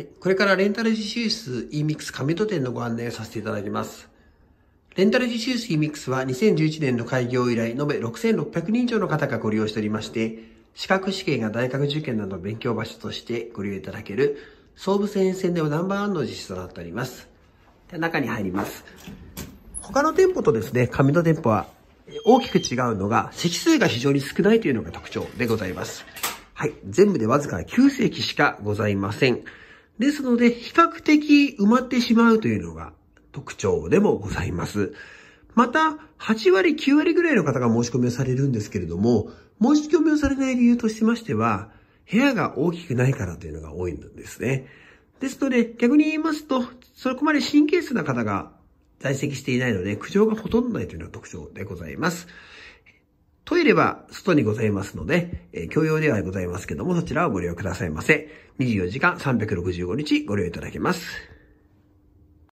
はい。これからレンタル自習室 eMix 亀戸店のご案内をさせていただきます。レンタル自習室 eMix は2011年の開業以来、延べ6600人以上の方がご利用しておりまして、資格試験や大学受験などの勉強場所としてご利用いただける、総武線沿線ではナンバーワンの実施となっております。で中に入ります。他の店舗とですね、上戸店舗は大きく違うのが、席数が非常に少ないというのが特徴でございます。はい。全部でわずか9席しかございません。ですので、比較的埋まってしまうというのが特徴でもございます。また、8割、9割ぐらいの方が申し込みをされるんですけれども、申し込みをされない理由としましては、部屋が大きくないからというのが多いんですね。ですので、逆に言いますと、そこまで神経質な方が在籍していないので、苦情がほとんどないというのが特徴でございます。トイレは外にございますので、えー、共用ではございますけども、そちらをご利用くださいませ。24時間365日ご利用いただけます。